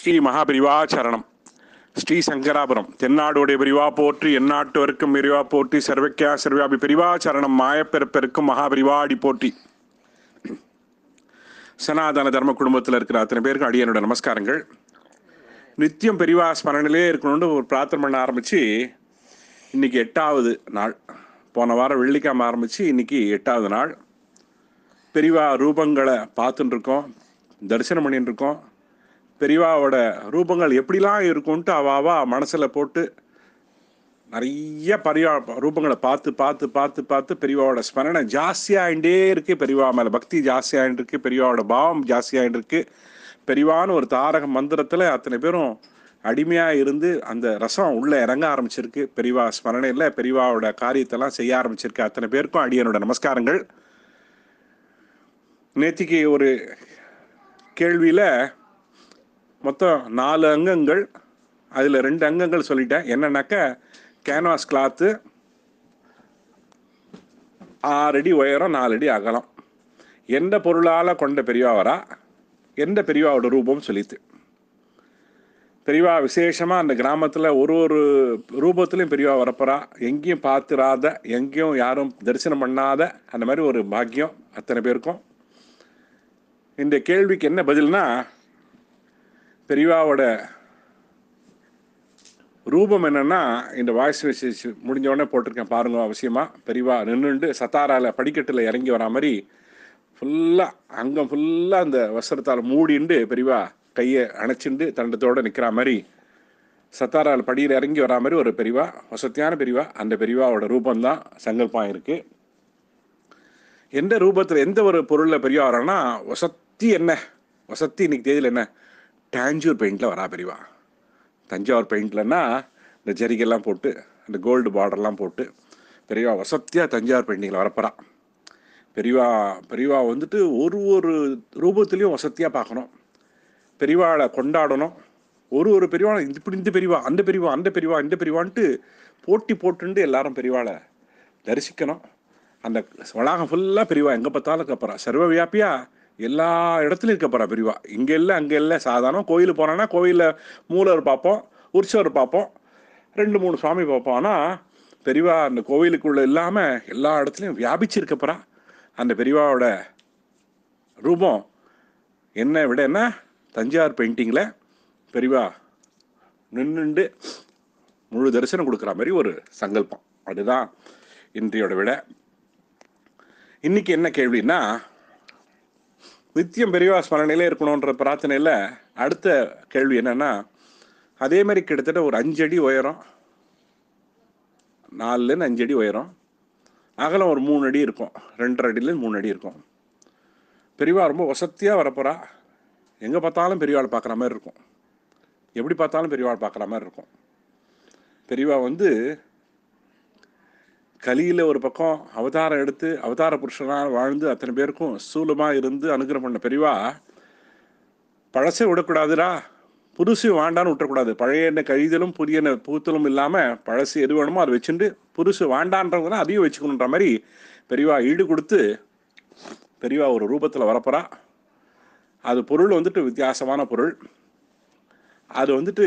ஸ்ரீ மகாபிரிவா சரணம் ஸ்ரீ சங்கராபுரம் தென்னாடோடைய பிரிவா போற்றி எந்நாட்டுவருக்கும் பிரிவா போற்றி சர்வக்கியா சர்வியாபி பிரிவா சரணம் மாயப்பெருப்பெருக்கும் மகாபிரிவாடி அடி போற்றி சனாதன தர்ம குடும்பத்தில் இருக்கிற அத்தனை பேருக்கு அடியனோட நமஸ்காரங்கள் நித்தியம் பெரிவா ஸ்மரணிலே இருக்கணும்னு ஒரு பிரார்த்தனை பண்ண ஆரம்பித்து இன்னைக்கு எட்டாவது நாள் போன வாரம் வெள்ளிக்கிழமை ஆரம்பித்து இன்னைக்கு எட்டாவது நாள் பெரிவா ரூபங்களை இருக்கோம் தரிசனம் இருக்கோம் பெரியவாவோட ரூபங்கள் எப்படிலாம் இருக்கும்ட்டு அவாவா மனசில் போட்டு நிறைய பரிவா ரூபங்களை பார்த்து பார்த்து பார்த்து பார்த்து பெரியவாவோட ஸ்மரணை ஜாஸ்தியாகிட்டே இருக்கு பெரியவா மேலே பக்தி ஜாஸ்தியாகிட்டு இருக்கு பெரியவாவோட பாவம் ஜாஸ்தியாகிட்டு இருக்கு பெரிவான ஒரு தாரக மந்திரத்தில் அத்தனை பேரும் அடிமையாக இருந்து அந்த ரசம் உள்ளே இறங்க ஆரம்பிச்சிருக்கு பெரியவா ஸ்மரணையில் பெரியவாவோட காரியத்தெல்லாம் செய்ய ஆரம்பிச்சிருக்கு அத்தனை பேருக்கும் அடியனோட நமஸ்காரங்கள் நேற்றுக்கு ஒரு கேள்வியில் மொத்தம் நாலு அங்கங்கள் அதில் ரெண்டு அங்கங்கள் சொல்லிட்டேன் என்னன்னாக்க கேன்வாஸ் கிளாத்து ஆறு அடி உயரம் நாலு அடி அகலம் எந்த பொருளால் கொண்ட பெரியவாவரா எந்த பெரியவாவோட ரூபம் சொல்லித்து பெரியவா விசேஷமாக அந்த கிராமத்தில் ஒரு ஒரு ரூபத்துலையும் பெரியவா வரப்போறா எங்கேயும் பார்த்துராத எங்கேயும் யாரும் தரிசனம் பண்ணாத அந்த மாதிரி ஒரு பாக்கியம் அத்தனை பேருக்கும் இந்த கேள்விக்கு என்ன பதில்னா பெரியவாவோட ரூபம் என்னன்னா இந்த வாய்ஸ் மெசேஜ் உடனே போட்டிருக்கேன் பாருங்க அவசியமா பெரியவா நின்றுண்டு சத்தாரால படிக்கட்டில் இறங்கி வரா மாதிரி ஃபுல்லாக அங்கம் ஃபுல்லாக அந்த வஸ்திரத்தால் மூடிண்டு பெரியவா கையை அணைச்சிண்டு தண்டத்தோடு நிற்கிற மாதிரி சத்தாரால் படியில் இறங்கி வரா மாதிரி ஒரு பெரியவா வசத்தியான பெரியவா அந்த பெரியவாவோட ரூபந்தான் சங்கல்பம் இருக்குது எந்த ரூபத்தில் எந்த ஒரு பொருளில் பெரியவா வரோன்னா வசத்தி என்ன வசத்தி இன்னைக்கு தேதியில் என்ன டேஞ்சூர் பெயிண்டில் வரா பெரியவா தஞ்சாவூர் பெயிண்ட்லன்னா இந்த ஜரிகெல்லாம் போட்டு அந்த கோல்டு பார்டர்லாம் போட்டு பெரியவா வசத்தியாக தஞ்சாவூர் பெயிண்டிங்கில் வரப்போகிறா பெரியவா பெரியவா வந்துட்டு ஒரு ஒரு ரூபத்துலேயும் வசத்தியாக பார்க்கணும் பெரியவாளை கொண்டாடணும் ஒரு ஒரு இந்த இப்படி இந்த பெரியவா அந்த பெரியவா அந்த பெரியவா இந்த பெரியவான்ட்டு போட்டி போட்டுண்டு எல்லாரும் பெரியவாளை தரிசிக்கணும் அந்த வளாகம் ஃபுல்லாக பெரியவா எங்கே பார்த்தாலும் அப்புறம் சர்வ வியாபியாக எல்லா இடத்துலையும் இருக்க போகிறா பிரிவா இங்கே இல்லை அங்கே இல்லை சாதாரணம் கோயிலுக்கு போனோன்னா கோயிலில் மூலவர் பார்ப்போம் உற்சவர் பார்ப்போம் ரெண்டு மூணு சுவாமி பார்ப்போம் ஆனால் பெரிவா அந்த கோவிலுக்குள்ளே இல்லாமல் எல்லா இடத்துலையும் வியாபிச்சிருக்க அந்த பெரிவாவோட ரூபம் என்ன விடன்னா தஞ்சாவூர் பெயிண்டிங்கில் பெரிவா நின்றுண்டு முழு தரிசனம் கொடுக்குற மாதிரி ஒரு சங்கல்பம் அதுதான் இன்றையோட விட இன்னைக்கு என்ன கேள்வின்னா நித்தியம் பெரியவா ஸ்மரணையில இருக்கணுன்ற பிரார்த்தனையில் அடுத்த கேள்வி என்னன்னா அதே மாதிரி கிட்டத்தட்ட ஒரு அஞ்சு அடி உயரம் நாலுலேருந்து அஞ்சு அடி உயரம் அகலம் ஒரு மூணு அடி இருக்கும் ரெண்டரை அடிலேருந்து மூணு அடி இருக்கும் பெரியவா ரொம்ப வசத்தியாக வரப்போறா எங்கே பார்த்தாலும் பெரியவாள் பார்க்குற மாதிரி இருக்கும் எப்படி பார்த்தாலும் பெரியவாள் பார்க்குற மாதிரி இருக்கும் பெரியவா வந்து கலியில் ஒரு பக்கம் அவதாரம் எடுத்து அவதார புருஷனாக வாழ்ந்து அத்தனை பேருக்கும் சூலமாக இருந்து அனுகிரம் பண்ண பெரிவா பழசே விடக்கூடாதுடா புதுசு வாண்டான்னு விட்டக்கூடாது பழைய எண்ணெய் கழிதலும் புதிய எண்ணெய் பூத்தலும் இல்லாமல் பழசு எது வேணுமோ அதை வச்சுட்டு புதுசு வாண்டான்றதுனா அதையும் வச்சுக்கணுன்ற மாதிரி பெரியவா ஈடு கொடுத்து பெரியவா ஒரு ரூபத்தில் வரப்போகிறா அது பொருள் வந்துட்டு வித்தியாசமான பொருள் அது வந்துட்டு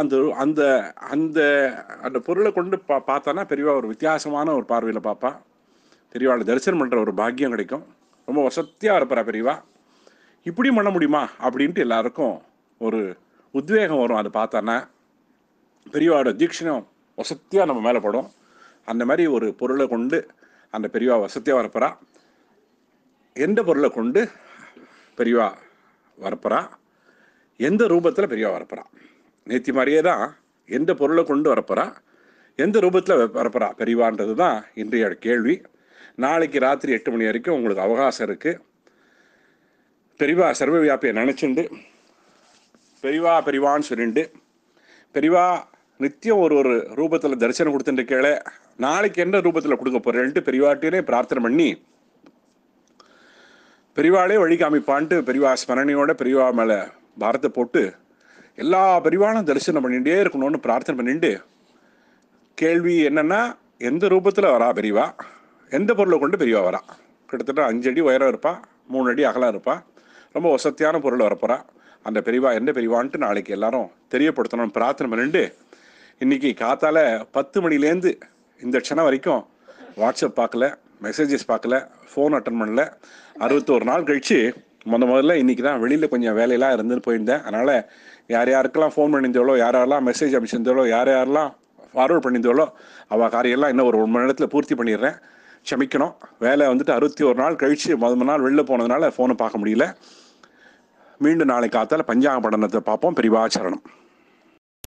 அந்த அந்த அந்த அந்த பொருளை கொண்டு பா பார்த்தானா பெரியவா ஒரு வித்தியாசமான ஒரு பார்வையில் பார்ப்பா பெரியவாளை தரிசனம் பண்ணுற ஒரு பாக்கியம் கிடைக்கும் ரொம்ப வசத்தியாக இருப்பாரா பெரியவா இப்படியும் பண்ண முடியுமா அப்படின்ட்டு எல்லாருக்கும் ஒரு உத்வேகம் வரும் அதை பார்த்தானா பெரியவாவோட தீட்சணம் வசத்தியாக நம்ம மேலே படும் அந்த மாதிரி ஒரு பொருளை கொண்டு அந்த பெரியவா வசத்தியாக வரப்பறா எந்த பொருளை கொண்டு பெரியவா வரப்பறா எந்த ரூபத்தில் பெரியவா வரப்பறா நேத்தி மாதிரியே தான் எந்த பொருளை கொண்டு வரப்போறா எந்த ரூபத்தில் வரப்போறா பெரியவான்றது தான் இன்றைய கேள்வி நாளைக்கு ராத்திரி எட்டு மணி வரைக்கும் உங்களுக்கு அவகாசம் இருக்குது பெரிவா சர்வ வியாபியை நினச்சிண்டு பெரிவா பெரிவான்னு சொல்லிண்டு பெரிவா நித்தியம் ஒரு ஒரு ரூபத்தில் தரிசனம் கொடுத்துட்டு கேளே நாளைக்கு என்ன ரூபத்தில் கொடுக்க போகிறேன்ட்டு பெரியவாட்டினே பிரார்த்தனை பண்ணி பெரிவாளே வழி காமிப்பான்ட்டு பெரிவா ஸ்மரணையோட பெரிவா மேலே பாரத்தை போட்டு எல்லா பரிவாலும் தரிசனம் பண்ணிகிட்டே இருக்கணும்னு பிரார்த்தனை பண்ணிட்டு கேள்வி என்னென்னா எந்த ரூபத்தில் வரா பெரியவா எந்த பொருளை கொண்டு பெரியவா வரா கிட்டத்தட்ட அஞ்சு அடி உயரம் இருப்பா மூணு அடி அகலம் இருப்பா ரொம்ப வசத்தியான பொருள் வரப்போகிறா அந்த பெரியவா எந்த பெரியவான்ட்டு நாளைக்கு எல்லாரும் தெரியப்படுத்தணும்னு பிரார்த்தனை பண்ணிட்டு இன்றைக்கி காத்தால் பத்து மணிலேருந்து இந்த க்ஷணம் வரைக்கும் வாட்ஸ்அப் பார்க்கல மெசேஜஸ் பார்க்கல ஃபோன் அட்டன் பண்ணல அறுபத்தோரு நாள் கழித்து முத முதல்ல இன்னைக்கு தான் வெளியில் கொஞ்சம் வேலையெல்லாம் இருந்துட்டு போயிருந்தேன் அதனால் யார் யாருக்கெல்லாம் ஃபோன் பண்ணியிருந்தாலோ யார் யாரெல்லாம் மெசேஜ் அமைச்சிருந்தாலோ யார் யாரெல்லாம் ஃபார்வர்ட் பண்ணியிருந்தாலோ அவள் காரியெல்லாம் இன்னும் ஒரு ஒரு மணி நேரத்தில் பூர்த்தி பண்ணிடுறேன் க்ஷமிக்கணும் வேலை வந்துட்டு அறுபத்தி ஒரு நாள் கழித்து முதல் நாள் வெளில போனதுனால ஃபோனை பார்க்க முடியல மீண்டும் நாளைக்கு காத்தால் பஞ்சாங்க படனத்தை பார்ப்போம் பிரிவாச்சரணம்